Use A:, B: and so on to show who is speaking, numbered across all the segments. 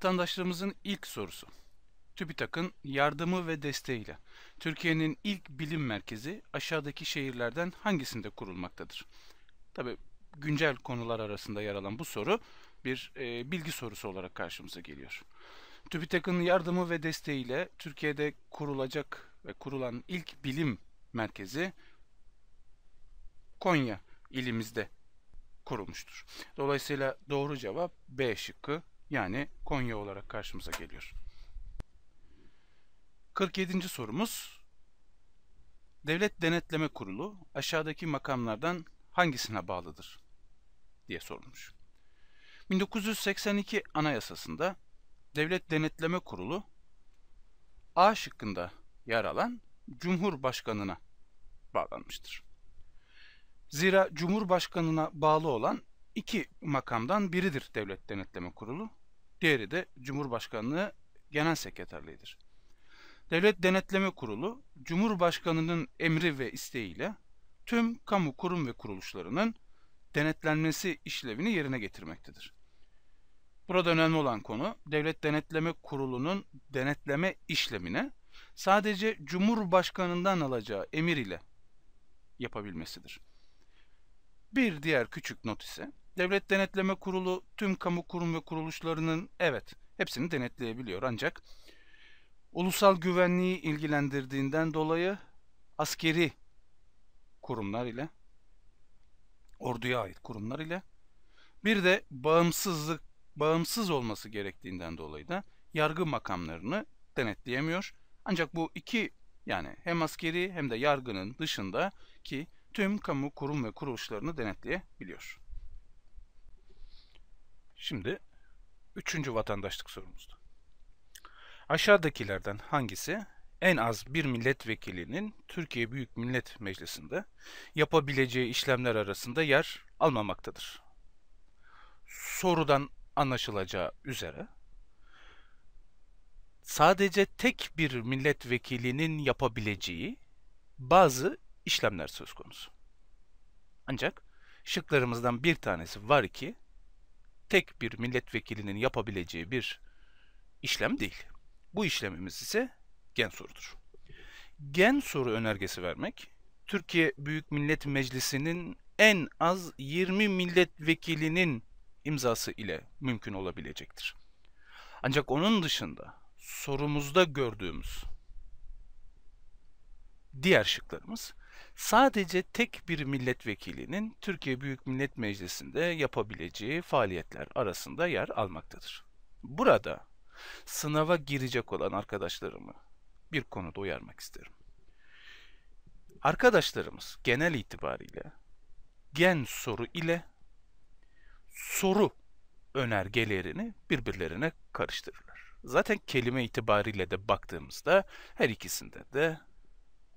A: Vatandaşlarımızın ilk sorusu. TÜBİTAK'ın yardımı ve desteğiyle Türkiye'nin ilk bilim merkezi aşağıdaki şehirlerden hangisinde kurulmaktadır? Tabi güncel konular arasında yer alan bu soru bir e, bilgi sorusu olarak karşımıza geliyor. TÜBİTAK'ın yardımı ve desteğiyle Türkiye'de kurulacak ve kurulan ilk bilim merkezi Konya ilimizde kurulmuştur. Dolayısıyla doğru cevap B şıkkı yani Konya olarak karşımıza geliyor. 47. sorumuz Devlet Denetleme Kurulu aşağıdaki makamlardan hangisine bağlıdır diye sormuş. 1982 Anayasasında Devlet Denetleme Kurulu A şıkkında yer alan Cumhurbaşkanına bağlanmıştır. Zira Cumhurbaşkanına bağlı olan iki makamdan biridir Devlet Denetleme Kurulu. Diğeri de Cumhurbaşkanlığı Genel Sekreterliğidir. Devlet Denetleme Kurulu, Cumhurbaşkanı'nın emri ve isteğiyle tüm kamu kurum ve kuruluşlarının denetlenmesi işlevini yerine getirmektedir. Burada önemli olan konu Devlet Denetleme Kurulu'nun denetleme işlemine sadece Cumhurbaşkanından alacağı emir ile yapabilmesidir. Bir diğer küçük not ise Devlet Denetleme Kurulu tüm kamu kurum ve kuruluşlarının evet hepsini denetleyebiliyor ancak ulusal güvenliği ilgilendirdiğinden dolayı askeri kurumlar ile orduya ait kurumlar ile bir de bağımsızlık bağımsız olması gerektiğinden dolayı da yargı makamlarını denetleyemiyor. Ancak bu iki yani hem askeri hem de yargının dışında ki tüm kamu kurum ve kuruluşlarını denetleyebiliyor. Şimdi üçüncü vatandaşlık sorumuzda. Aşağıdakilerden hangisi en az bir milletvekilinin Türkiye Büyük Millet Meclisi'nde yapabileceği işlemler arasında yer almamaktadır? Sorudan anlaşılacağı üzere sadece tek bir milletvekilinin yapabileceği bazı işlemler söz konusu. Ancak şıklarımızdan bir tanesi var ki tek bir milletvekilinin yapabileceği bir işlem değil. Bu işlemimiz ise gen sorudur. Gen soru önergesi vermek, Türkiye Büyük Millet Meclisi'nin en az 20 milletvekilinin imzası ile mümkün olabilecektir. Ancak onun dışında sorumuzda gördüğümüz diğer şıklarımız sadece tek bir milletvekilinin Türkiye Büyük Millet Meclisi'nde yapabileceği faaliyetler arasında yer almaktadır. Burada sınava girecek olan arkadaşlarımı bir konuda uyarmak isterim. Arkadaşlarımız genel itibariyle gen soru ile soru önergelerini birbirlerine karıştırırlar. Zaten kelime itibariyle de baktığımızda her ikisinde de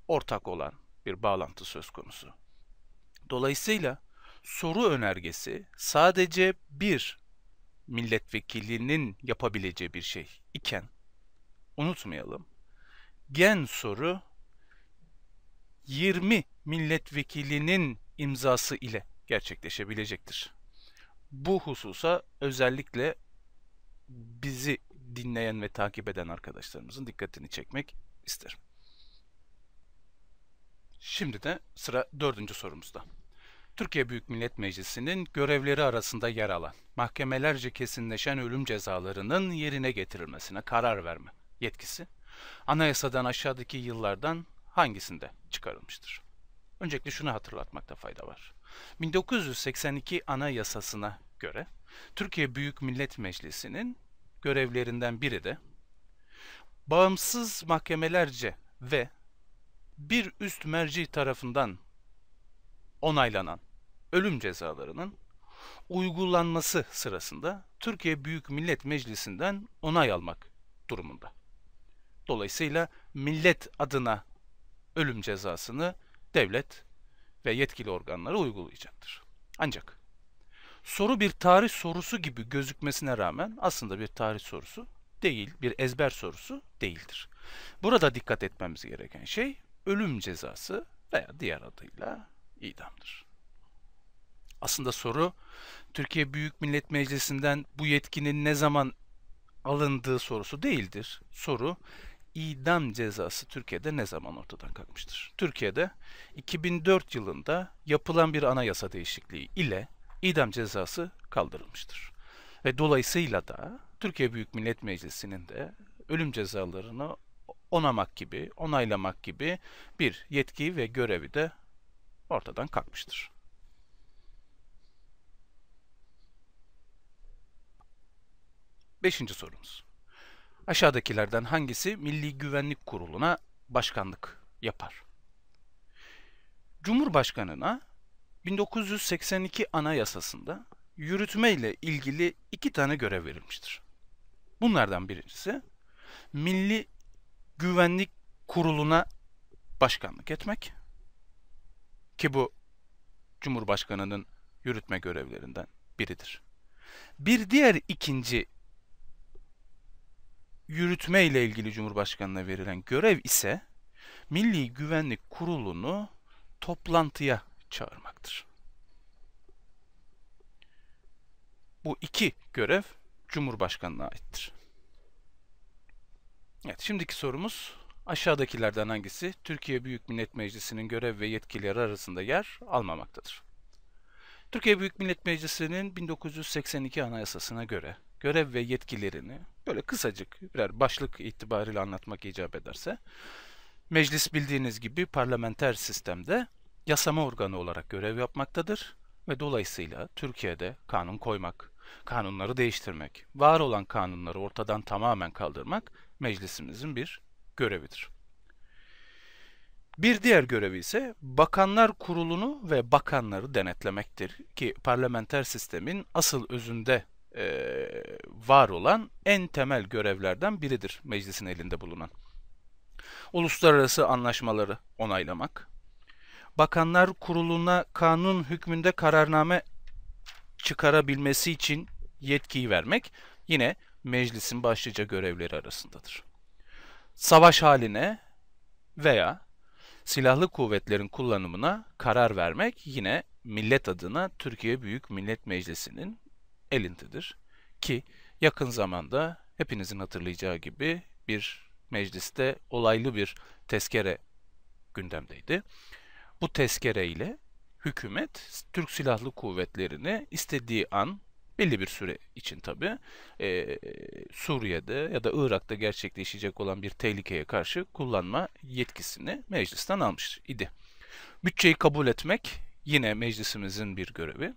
A: ortak olan bir bağlantı söz konusu. Dolayısıyla soru önergesi sadece bir milletvekilinin yapabileceği bir şey iken unutmayalım. Gen soru 20 milletvekilinin imzası ile gerçekleşebilecektir. Bu hususa özellikle bizi dinleyen ve takip eden arkadaşlarımızın dikkatini çekmek isterim. Şimdi de sıra dördüncü sorumuzda. Türkiye Büyük Millet Meclisi'nin görevleri arasında yer alan mahkemelerce kesinleşen ölüm cezalarının yerine getirilmesine karar verme yetkisi anayasadan aşağıdaki yıllardan hangisinde çıkarılmıştır? Öncelikle şunu hatırlatmakta fayda var. 1982 Anayasasına göre Türkiye Büyük Millet Meclisi'nin görevlerinden biri de bağımsız mahkemelerce ve bir üst merci tarafından onaylanan ölüm cezalarının uygulanması sırasında Türkiye Büyük Millet Meclisi'nden onay almak durumunda. Dolayısıyla millet adına ölüm cezasını devlet ve yetkili organları uygulayacaktır. Ancak soru bir tarih sorusu gibi gözükmesine rağmen aslında bir tarih sorusu değil, bir ezber sorusu değildir. Burada dikkat etmemiz gereken şey ölüm cezası veya diğer adıyla idamdır. Aslında soru Türkiye Büyük Millet Meclisi'nden bu yetkinin ne zaman alındığı sorusu değildir. Soru idam cezası Türkiye'de ne zaman ortadan kalkmıştır? Türkiye'de 2004 yılında yapılan bir anayasa değişikliği ile idam cezası kaldırılmıştır. Ve dolayısıyla da Türkiye Büyük Millet Meclisi'nin de ölüm cezalarını onamak gibi, onaylamak gibi bir yetki ve görevi de ortadan kalkmıştır. Beşinci sorumuz. Aşağıdakilerden hangisi Milli Güvenlik Kurulu'na başkanlık yapar? Cumhurbaşkanına 1982 Anayasası'nda yürütme ile ilgili iki tane görev verilmiştir. Bunlardan birincisi Milli Güvenlik Kurulu'na başkanlık etmek ki bu Cumhurbaşkanı'nın yürütme görevlerinden biridir. Bir diğer ikinci yürütme ile ilgili Cumhurbaşkanına verilen görev ise Milli Güvenlik Kurulu'nu toplantıya çağırmaktır. Bu iki görev Cumhurbaşkanına aittir. Evet, şimdiki sorumuz aşağıdakilerden hangisi Türkiye Büyük Millet Meclisi'nin görev ve yetkileri arasında yer almamaktadır? Türkiye Büyük Millet Meclisi'nin 1982 Anayasası'na göre görev ve yetkilerini böyle kısacık birer başlık itibariyle anlatmak icap ederse meclis bildiğiniz gibi parlamenter sistemde yasama organı olarak görev yapmaktadır ve dolayısıyla Türkiye'de kanun koymak, kanunları değiştirmek, var olan kanunları ortadan tamamen kaldırmak meclisimizin bir görevidir. Bir diğer görevi ise bakanlar kurulunu ve bakanları denetlemektir ki parlamenter sistemin asıl özünde e, var olan en temel görevlerden biridir meclisin elinde bulunan. Uluslararası anlaşmaları onaylamak, bakanlar kuruluna kanun hükmünde kararname çıkarabilmesi için yetkiyi vermek yine meclisin başlıca görevleri arasındadır. Savaş haline veya silahlı kuvvetlerin kullanımına karar vermek yine millet adına Türkiye Büyük Millet Meclisi'nin elindedir. Ki yakın zamanda hepinizin hatırlayacağı gibi bir mecliste olaylı bir tezkere gündemdeydi. Bu tezkere ile hükümet Türk Silahlı Kuvvetleri'ni istediği an belli bir süre için tabi e, Suriye'de ya da Irak'ta gerçekleşecek olan bir tehlikeye karşı kullanma yetkisini meclisten almış idi. Bütçeyi kabul etmek yine meclisimizin bir görevi.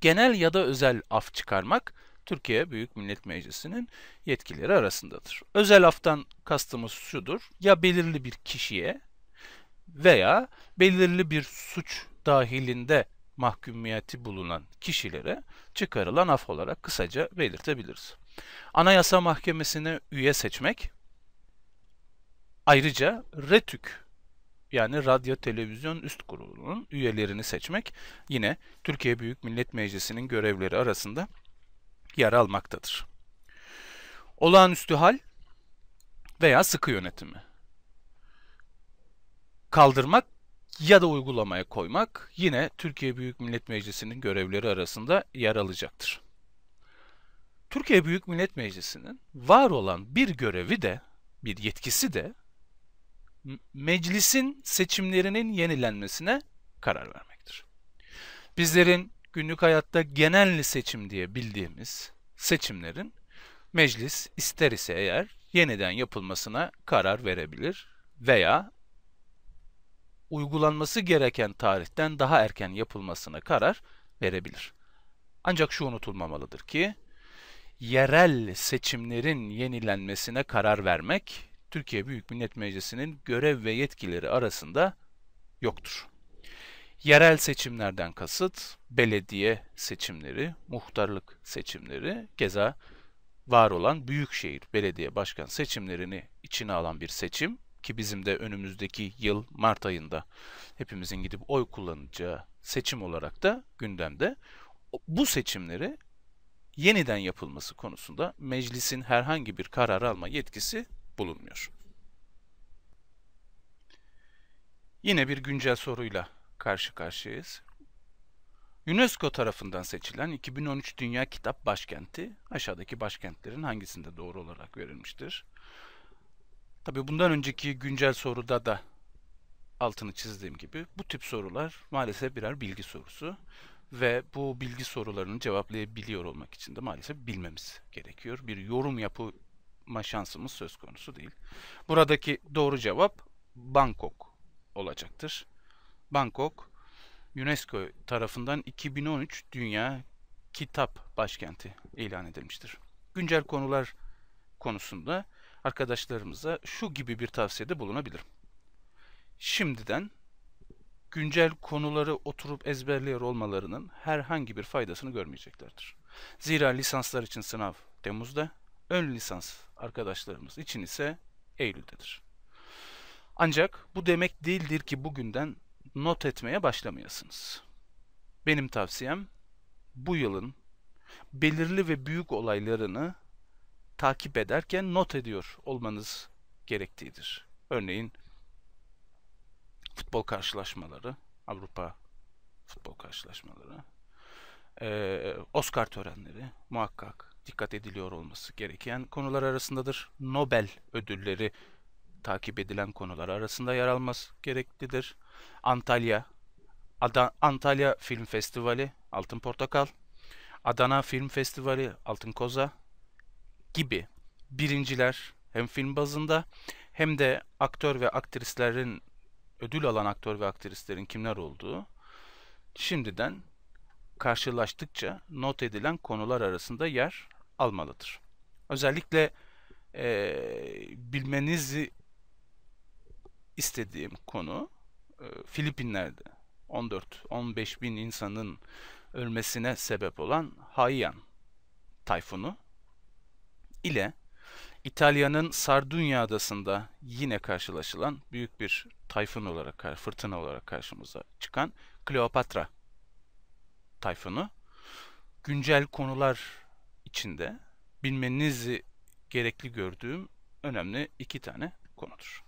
A: Genel ya da özel af çıkarmak Türkiye Büyük Millet Meclisi'nin yetkileri arasındadır. Özel aftan kastımız şudur. Ya belirli bir kişiye veya belirli bir suç dahilinde mahkumiyeti bulunan kişilere çıkarılan af olarak kısaca belirtebiliriz. Anayasa Mahkemesi'ne üye seçmek ayrıca RETÜK yani Radyo Televizyon Üst Kurulu'nun üyelerini seçmek yine Türkiye Büyük Millet Meclisi'nin görevleri arasında yer almaktadır. Olağanüstü hal veya sıkı yönetimi. Kaldırmak ya da uygulamaya koymak yine Türkiye Büyük Millet Meclisi'nin görevleri arasında yer alacaktır. Türkiye Büyük Millet Meclisi'nin var olan bir görevi de, bir yetkisi de meclisin seçimlerinin yenilenmesine karar vermektir. Bizlerin günlük hayatta genelli seçim diye bildiğimiz seçimlerin meclis ister ise eğer yeniden yapılmasına karar verebilir veya uygulanması gereken tarihten daha erken yapılmasına karar verebilir. Ancak şu unutulmamalıdır ki yerel seçimlerin yenilenmesine karar vermek Türkiye Büyük Millet Meclisi'nin görev ve yetkileri arasında yoktur. Yerel seçimlerden kasıt belediye seçimleri, muhtarlık seçimleri, keza var olan büyükşehir belediye başkan seçimlerini içine alan bir seçim ki bizim de önümüzdeki yıl Mart ayında hepimizin gidip oy kullanacağı seçim olarak da gündemde. Bu seçimleri yeniden yapılması konusunda meclisin herhangi bir karar alma yetkisi bulunmuyor. Yine bir güncel soruyla karşı karşıyayız. UNESCO tarafından seçilen 2013 Dünya Kitap Başkenti aşağıdaki başkentlerin hangisinde doğru olarak verilmiştir? Tabi bundan önceki güncel soruda da altını çizdiğim gibi bu tip sorular maalesef birer bilgi sorusu ve bu bilgi sorularını cevaplayabiliyor olmak için de maalesef bilmemiz gerekiyor. Bir yorum yapma şansımız söz konusu değil. Buradaki doğru cevap Bangkok olacaktır. Bangkok UNESCO tarafından 2013 Dünya Kitap Başkenti ilan edilmiştir. Güncel konular konusunda arkadaşlarımıza şu gibi bir tavsiyede bulunabilirim. Şimdiden güncel konuları oturup ezberliyor olmalarının herhangi bir faydasını görmeyeceklerdir. Zira lisanslar için sınav Temmuz'da, ön lisans arkadaşlarımız için ise Eylül'dedir. Ancak bu demek değildir ki bugünden not etmeye başlamayasınız. Benim tavsiyem bu yılın belirli ve büyük olaylarını takip ederken not ediyor olmanız gerektiğidir. Örneğin futbol karşılaşmaları, Avrupa futbol karşılaşmaları, Oscar törenleri muhakkak dikkat ediliyor olması gereken konular arasındadır. Nobel ödülleri takip edilen konular arasında yer alması gereklidir. Antalya, Ad- Antalya Film Festivali, Altın Portakal, Adana Film Festivali, Altın Koza, gibi birinciler hem film bazında hem de aktör ve aktrislerin ödül alan aktör ve aktrislerin kimler olduğu şimdiden karşılaştıkça not edilen konular arasında yer almalıdır. Özellikle e, bilmenizi istediğim konu e, Filipinler'de 14-15 bin insanın ölmesine sebep olan Haiyan tayfunu ile İtalya'nın Sardunya adasında yine karşılaşılan büyük bir tayfun olarak, fırtına olarak karşımıza çıkan Kleopatra tayfunu güncel konular içinde bilmenizi gerekli gördüğüm önemli iki tane konudur.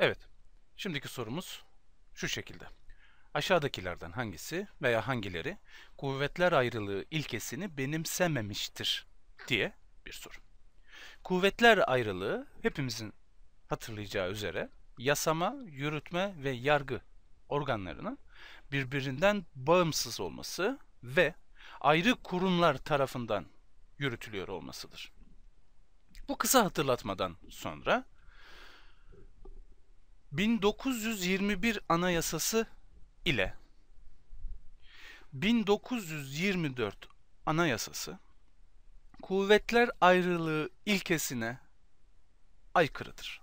A: Evet, şimdiki sorumuz şu şekilde. Aşağıdakilerden hangisi veya hangileri kuvvetler ayrılığı ilkesini benimsememiştir diye bir soru. Kuvvetler ayrılığı hepimizin hatırlayacağı üzere yasama, yürütme ve yargı organlarının birbirinden bağımsız olması ve ayrı kurumlar tarafından yürütülüyor olmasıdır. Bu kısa hatırlatmadan sonra 1921 Anayasası ile 1924 Anayasası kuvvetler ayrılığı ilkesine aykırıdır.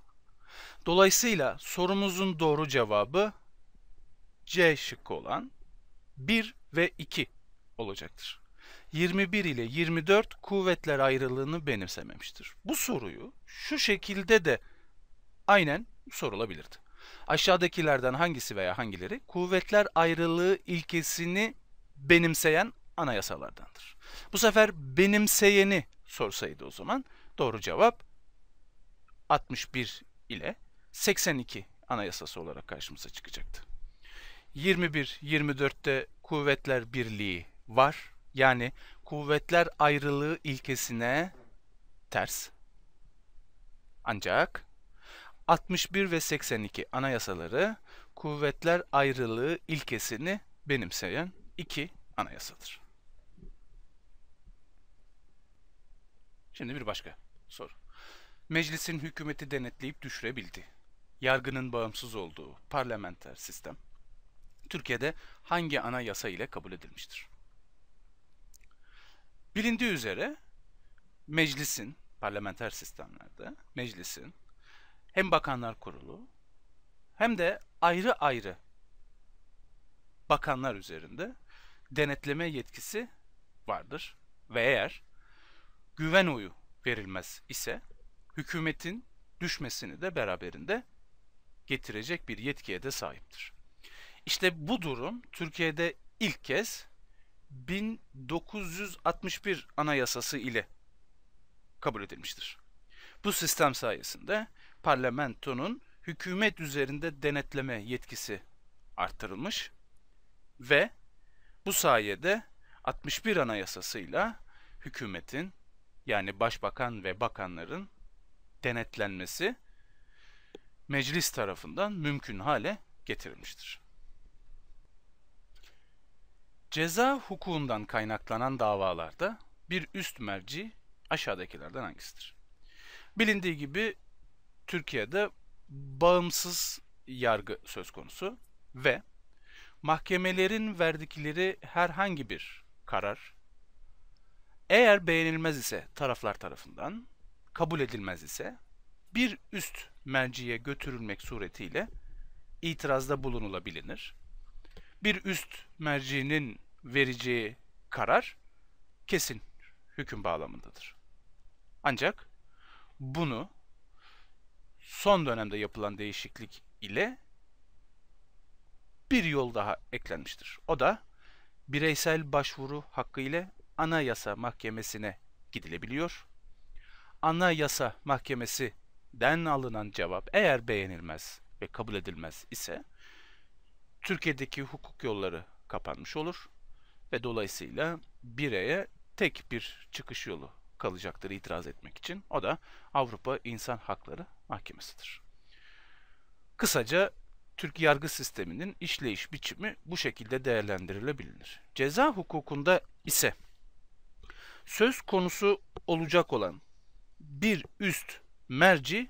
A: Dolayısıyla sorumuzun doğru cevabı C şıkkı olan 1 ve 2 olacaktır. 21 ile 24 kuvvetler ayrılığını benimsememiştir. Bu soruyu şu şekilde de aynen sorulabilirdi. Aşağıdakilerden hangisi veya hangileri kuvvetler ayrılığı ilkesini benimseyen anayasalardandır. Bu sefer benimseyeni sorsaydı o zaman doğru cevap 61 ile 82 anayasası olarak karşımıza çıkacaktı. 21-24'te kuvvetler birliği var. Yani kuvvetler ayrılığı ilkesine ters. Ancak 61 ve 82 anayasaları kuvvetler ayrılığı ilkesini benimseyen iki anayasadır. Şimdi bir başka soru. Meclisin hükümeti denetleyip düşürebildi. Yargının bağımsız olduğu parlamenter sistem Türkiye'de hangi anayasa ile kabul edilmiştir? Bilindiği üzere meclisin parlamenter sistemlerde meclisin hem Bakanlar Kurulu hem de ayrı ayrı bakanlar üzerinde denetleme yetkisi vardır ve eğer güven oyu verilmez ise hükümetin düşmesini de beraberinde getirecek bir yetkiye de sahiptir. İşte bu durum Türkiye'de ilk kez 1961 anayasası ile kabul edilmiştir. Bu sistem sayesinde parlamentonun hükümet üzerinde denetleme yetkisi artırılmış ve bu sayede 61 anayasasıyla hükümetin yani başbakan ve bakanların denetlenmesi meclis tarafından mümkün hale getirilmiştir. Ceza hukukundan kaynaklanan davalarda bir üst merci aşağıdakilerden hangisidir? Bilindiği gibi Türkiye'de bağımsız yargı söz konusu ve mahkemelerin verdikleri herhangi bir karar eğer beğenilmez ise taraflar tarafından kabul edilmez ise bir üst merciye götürülmek suretiyle itirazda bulunulabilir. Bir üst mercinin vereceği karar kesin hüküm bağlamındadır. Ancak bunu son dönemde yapılan değişiklik ile bir yol daha eklenmiştir. O da bireysel başvuru hakkı ile Anayasa Mahkemesi'ne gidilebiliyor. Anayasa Mahkemesi'den alınan cevap eğer beğenilmez ve kabul edilmez ise Türkiye'deki hukuk yolları kapanmış olur ve dolayısıyla bireye tek bir çıkış yolu kalacaktır itiraz etmek için. O da Avrupa İnsan Hakları Mahkemesidir. Kısaca Türk yargı sisteminin işleyiş biçimi bu şekilde değerlendirilebilir. Ceza hukukunda ise söz konusu olacak olan bir üst merci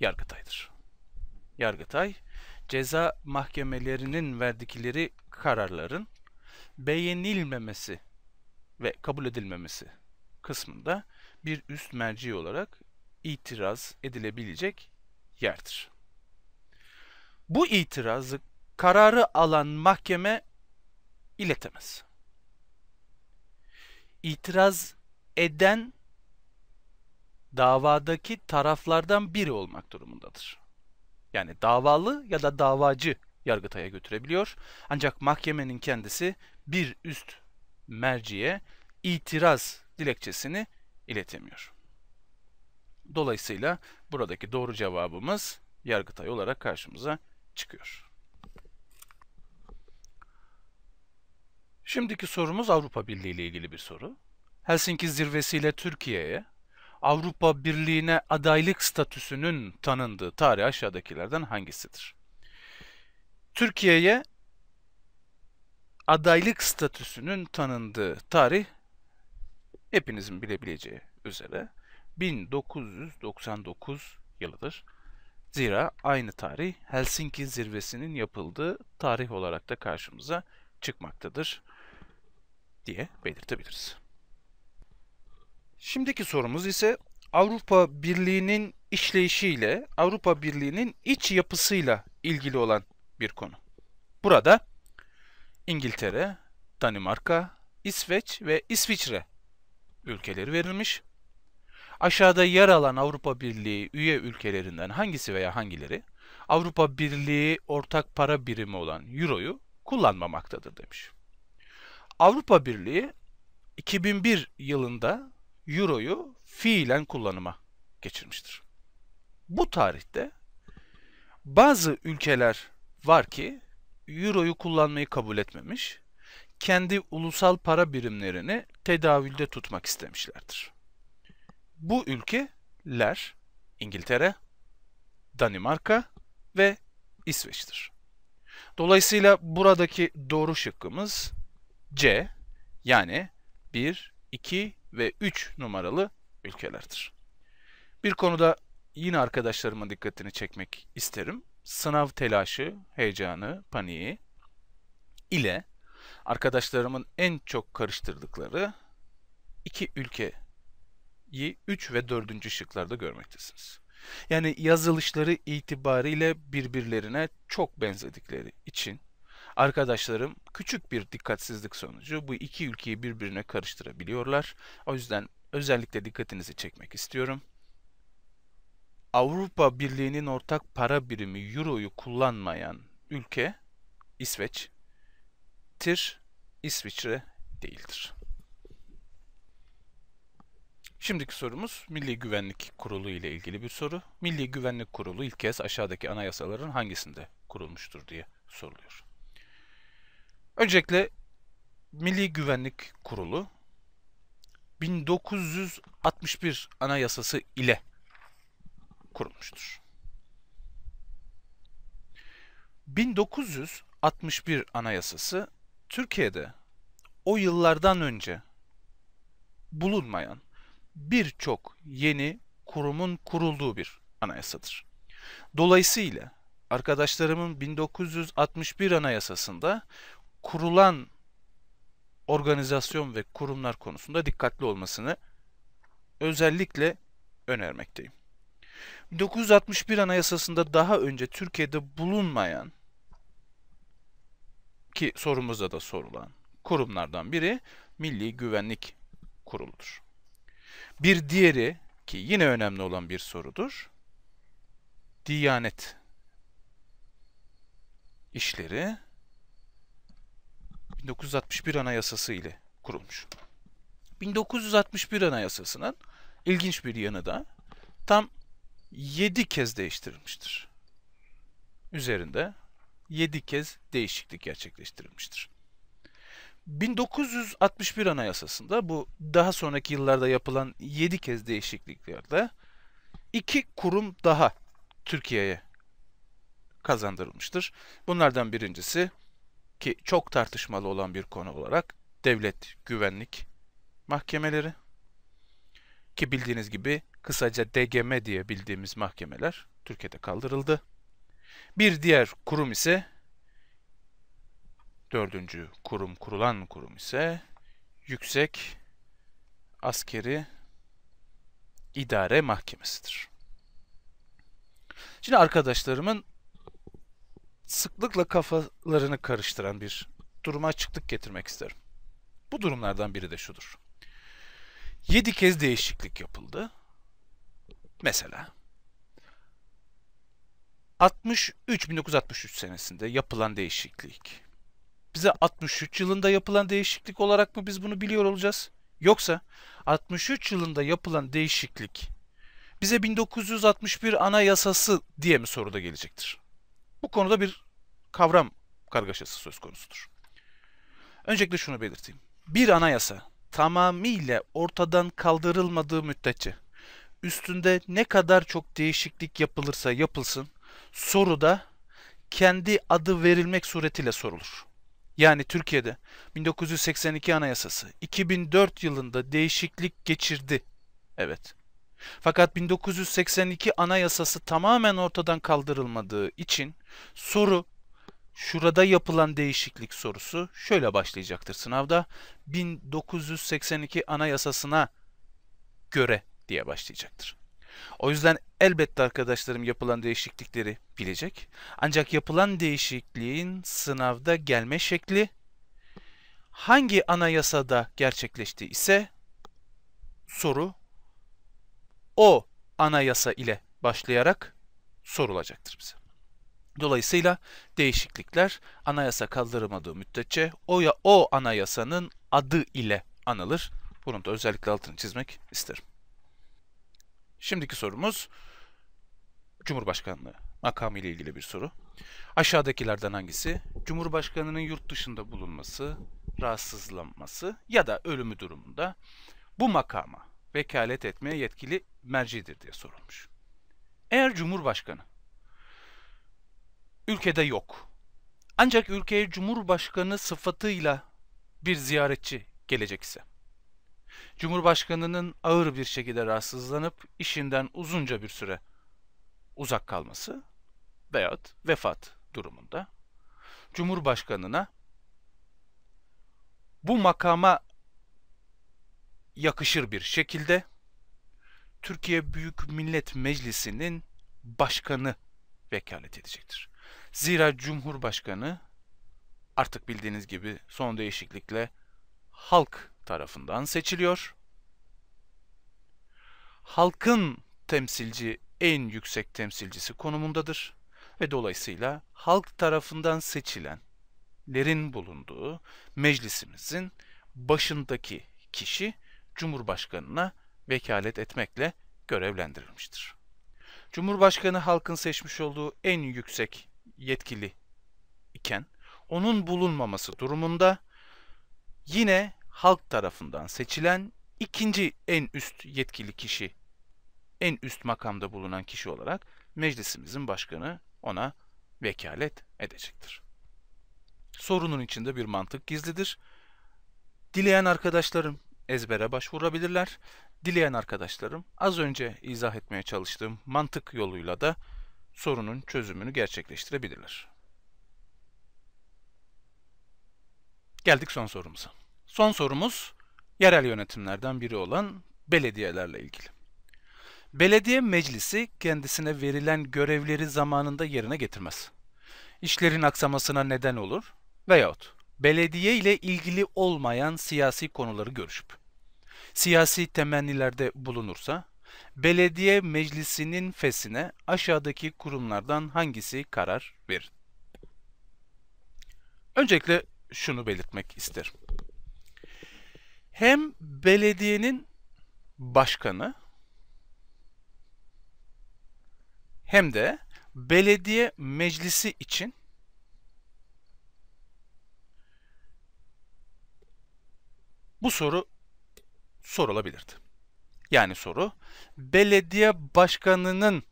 A: Yargıtay'dır. Yargıtay ceza mahkemelerinin verdikleri kararların beğenilmemesi ve kabul edilmemesi kısmında bir üst merci olarak itiraz edilebilecek yerdir. Bu itirazı kararı alan mahkeme iletemez. İtiraz eden davadaki taraflardan biri olmak durumundadır. Yani davalı ya da davacı yargıtaya götürebiliyor. Ancak mahkemenin kendisi bir üst merciye itiraz dilekçesini iletemiyor. Dolayısıyla buradaki doğru cevabımız Yargıtay olarak karşımıza çıkıyor. Şimdiki sorumuz Avrupa Birliği ile ilgili bir soru. Helsinki zirvesiyle Türkiye'ye Avrupa Birliği'ne adaylık statüsünün tanındığı tarih aşağıdakilerden hangisidir? Türkiye'ye adaylık statüsünün tanındığı tarih hepinizin bilebileceği üzere 1999 yılıdır. Zira aynı tarih Helsinki zirvesinin yapıldığı tarih olarak da karşımıza çıkmaktadır diye belirtebiliriz. Şimdiki sorumuz ise Avrupa Birliği'nin işleyişiyle, Avrupa Birliği'nin iç yapısıyla ilgili olan bir konu. Burada İngiltere, Danimarka, İsveç ve İsviçre ülkeleri verilmiş. Aşağıda yer alan Avrupa Birliği üye ülkelerinden hangisi veya hangileri Avrupa Birliği ortak para birimi olan Euro'yu kullanmamaktadır demiş. Avrupa Birliği 2001 yılında Euro'yu fiilen kullanıma geçirmiştir. Bu tarihte bazı ülkeler var ki Euro'yu kullanmayı kabul etmemiş, kendi ulusal para birimlerini tedavülde tutmak istemişlerdir. Bu ülkeler İngiltere, Danimarka ve İsveç'tir. Dolayısıyla buradaki doğru şıkkımız C yani 1, 2 ve 3 numaralı ülkelerdir. Bir konuda yine arkadaşlarımın dikkatini çekmek isterim. Sınav telaşı, heyecanı, paniği ile arkadaşlarımın en çok karıştırdıkları iki ülke yi 3 ve 4. şıklarda görmektesiniz. Yani yazılışları itibariyle birbirlerine çok benzedikleri için arkadaşlarım küçük bir dikkatsizlik sonucu bu iki ülkeyi birbirine karıştırabiliyorlar. O yüzden özellikle dikkatinizi çekmek istiyorum. Avrupa Birliği'nin ortak para birimi Euro'yu kullanmayan ülke İsveç, Tir, İsviçre değildir. Şimdiki sorumuz Milli Güvenlik Kurulu ile ilgili bir soru. Milli Güvenlik Kurulu ilk kez aşağıdaki anayasaların hangisinde kurulmuştur diye soruluyor. Öncelikle Milli Güvenlik Kurulu 1961 Anayasası ile kurulmuştur. 1961 Anayasası Türkiye'de o yıllardan önce bulunmayan birçok yeni kurumun kurulduğu bir anayasadır. Dolayısıyla arkadaşlarımın 1961 anayasasında kurulan organizasyon ve kurumlar konusunda dikkatli olmasını özellikle önermekteyim. 1961 Anayasası'nda daha önce Türkiye'de bulunmayan ki sorumuzda da sorulan kurumlardan biri Milli Güvenlik Kurulu'dur. Bir diğeri ki yine önemli olan bir sorudur. Diyanet işleri 1961 Anayasası ile kurulmuş. 1961 Anayasası'nın ilginç bir yanı da tam 7 kez değiştirilmiştir. Üzerinde 7 kez değişiklik gerçekleştirilmiştir. 1961 Anayasası'nda bu daha sonraki yıllarda yapılan 7 kez değişikliklerde iki kurum daha Türkiye'ye kazandırılmıştır. Bunlardan birincisi ki çok tartışmalı olan bir konu olarak devlet güvenlik mahkemeleri ki bildiğiniz gibi kısaca DGM diye bildiğimiz mahkemeler Türkiye'de kaldırıldı. Bir diğer kurum ise Dördüncü kurum kurulan kurum ise Yüksek Askeri İdare Mahkemesidir. Şimdi arkadaşlarımın sıklıkla kafalarını karıştıran bir duruma açıklık getirmek isterim. Bu durumlardan biri de şudur. 7 kez değişiklik yapıldı. Mesela 63 1963 senesinde yapılan değişiklik bize 63 yılında yapılan değişiklik olarak mı biz bunu biliyor olacağız? Yoksa 63 yılında yapılan değişiklik bize 1961 anayasası diye mi soruda gelecektir? Bu konuda bir kavram kargaşası söz konusudur. Öncelikle şunu belirteyim. Bir anayasa tamamıyla ortadan kaldırılmadığı müddetçe üstünde ne kadar çok değişiklik yapılırsa yapılsın soruda kendi adı verilmek suretiyle sorulur yani Türkiye'de 1982 Anayasası 2004 yılında değişiklik geçirdi. Evet. Fakat 1982 Anayasası tamamen ortadan kaldırılmadığı için soru şurada yapılan değişiklik sorusu şöyle başlayacaktır sınavda. 1982 Anayasasına göre diye başlayacaktır. O yüzden elbette arkadaşlarım yapılan değişiklikleri bilecek. Ancak yapılan değişikliğin sınavda gelme şekli hangi anayasada gerçekleşti ise soru o anayasa ile başlayarak sorulacaktır bize. Dolayısıyla değişiklikler anayasa kaldırmadığı müddetçe o ya o anayasanın adı ile anılır. Bunu da özellikle altını çizmek isterim. Şimdiki sorumuz Cumhurbaşkanlığı makamı ile ilgili bir soru. Aşağıdakilerden hangisi Cumhurbaşkanının yurt dışında bulunması, rahatsızlanması ya da ölümü durumunda bu makama vekalet etmeye yetkili mercidir diye sorulmuş. Eğer Cumhurbaşkanı ülkede yok ancak ülkeye Cumhurbaşkanı sıfatıyla bir ziyaretçi gelecek ise Cumhurbaşkanının ağır bir şekilde rahatsızlanıp işinden uzunca bir süre uzak kalması veyahut vefat durumunda Cumhurbaşkanına bu makama yakışır bir şekilde Türkiye Büyük Millet Meclisi'nin başkanı vekalet edecektir. Zira Cumhurbaşkanı artık bildiğiniz gibi son değişiklikle halk tarafından seçiliyor. Halkın temsilci en yüksek temsilcisi konumundadır ve dolayısıyla halk tarafından seçilenlerin bulunduğu meclisimizin başındaki kişi Cumhurbaşkanına vekalet etmekle görevlendirilmiştir. Cumhurbaşkanı halkın seçmiş olduğu en yüksek yetkili iken onun bulunmaması durumunda yine halk tarafından seçilen ikinci en üst yetkili kişi, en üst makamda bulunan kişi olarak meclisimizin başkanı ona vekalet edecektir. Sorunun içinde bir mantık gizlidir. Dileyen arkadaşlarım ezbere başvurabilirler. Dileyen arkadaşlarım az önce izah etmeye çalıştığım mantık yoluyla da sorunun çözümünü gerçekleştirebilirler. Geldik son sorumuza. Son sorumuz yerel yönetimlerden biri olan belediyelerle ilgili. Belediye meclisi kendisine verilen görevleri zamanında yerine getirmez. İşlerin aksamasına neden olur veyahut belediye ile ilgili olmayan siyasi konuları görüşüp siyasi temennilerde bulunursa belediye meclisinin fesine aşağıdaki kurumlardan hangisi karar verir? Öncelikle şunu belirtmek isterim hem belediyenin başkanı hem de belediye meclisi için bu soru sorulabilirdi. Yani soru belediye başkanının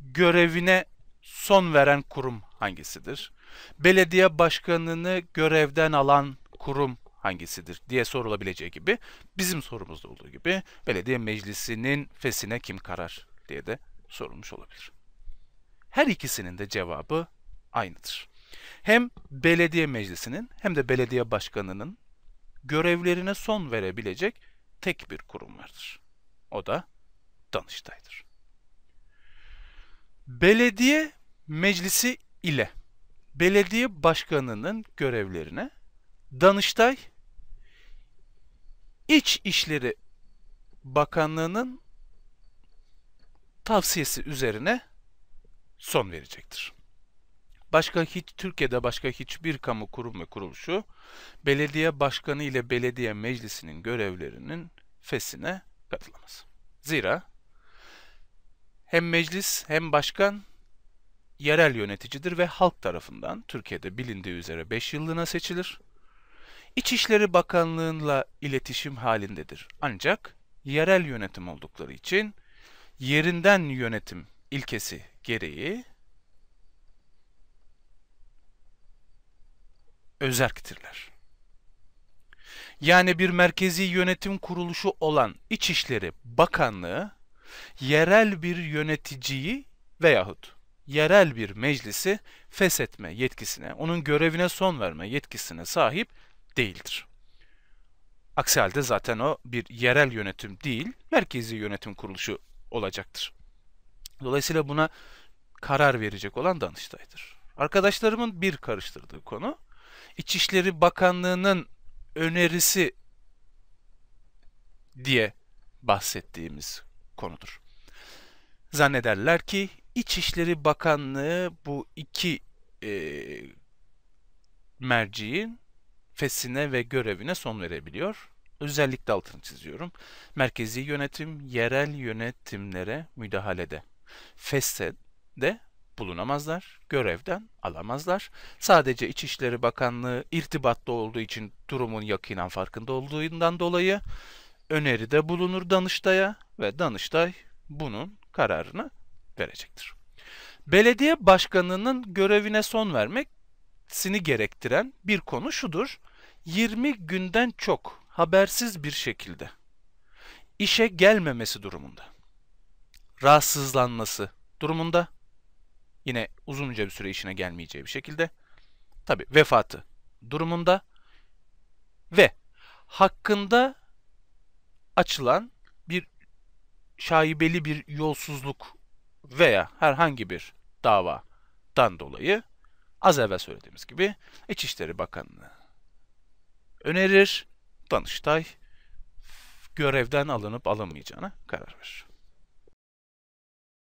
A: görevine son veren kurum hangisidir? Belediye başkanını görevden alan kurum hangisidir diye sorulabileceği gibi bizim sorumuzda olduğu gibi belediye meclisinin fesine kim karar diye de sorulmuş olabilir. Her ikisinin de cevabı aynıdır. Hem belediye meclisinin hem de belediye başkanının görevlerine son verebilecek tek bir kurum vardır. O da Danıştay'dır. Belediye meclisi ile belediye başkanının görevlerine Danıştay İç İşleri Bakanlığı'nın tavsiyesi üzerine son verecektir. Başka hiç Türkiye'de başka hiçbir kamu kurum ve kuruluşu belediye başkanı ile belediye meclisinin görevlerinin fesine katılamaz. Zira hem meclis hem başkan yerel yöneticidir ve halk tarafından Türkiye'de bilindiği üzere 5 yıllığına seçilir. İçişleri Bakanlığı'yla iletişim halindedir. Ancak yerel yönetim oldukları için yerinden yönetim ilkesi gereği özerktirler. Yani bir merkezi yönetim kuruluşu olan İçişleri Bakanlığı yerel bir yöneticiyi veyahut yerel bir meclisi feshetme yetkisine, onun görevine son verme yetkisine sahip değildir. Aksi halde zaten o bir yerel yönetim değil, merkezi yönetim kuruluşu olacaktır. Dolayısıyla buna karar verecek olan Danıştay'dır. Arkadaşlarımın bir karıştırdığı konu İçişleri Bakanlığı'nın önerisi diye bahsettiğimiz konudur. Zannederler ki İçişleri Bakanlığı bu iki e, merciğin fesine ve görevine son verebiliyor. Özellikle altını çiziyorum. Merkezi yönetim, yerel yönetimlere müdahalede. FES'e de bulunamazlar, görevden alamazlar. Sadece İçişleri Bakanlığı irtibatta olduğu için durumun yakinen farkında olduğundan dolayı öneride bulunur Danıştay'a ve Danıştay bunun kararını verecektir. Belediye başkanının görevine son vermek sini gerektiren bir konu şudur. 20 günden çok habersiz bir şekilde işe gelmemesi durumunda. Rahatsızlanması durumunda yine uzunca bir süre işine gelmeyeceği bir şekilde tabi vefatı durumunda ve hakkında açılan bir şaibeli bir yolsuzluk veya herhangi bir davadan dolayı az evvel söylediğimiz gibi İçişleri Bakanlığı önerir. Danıştay görevden alınıp alınmayacağına karar verir.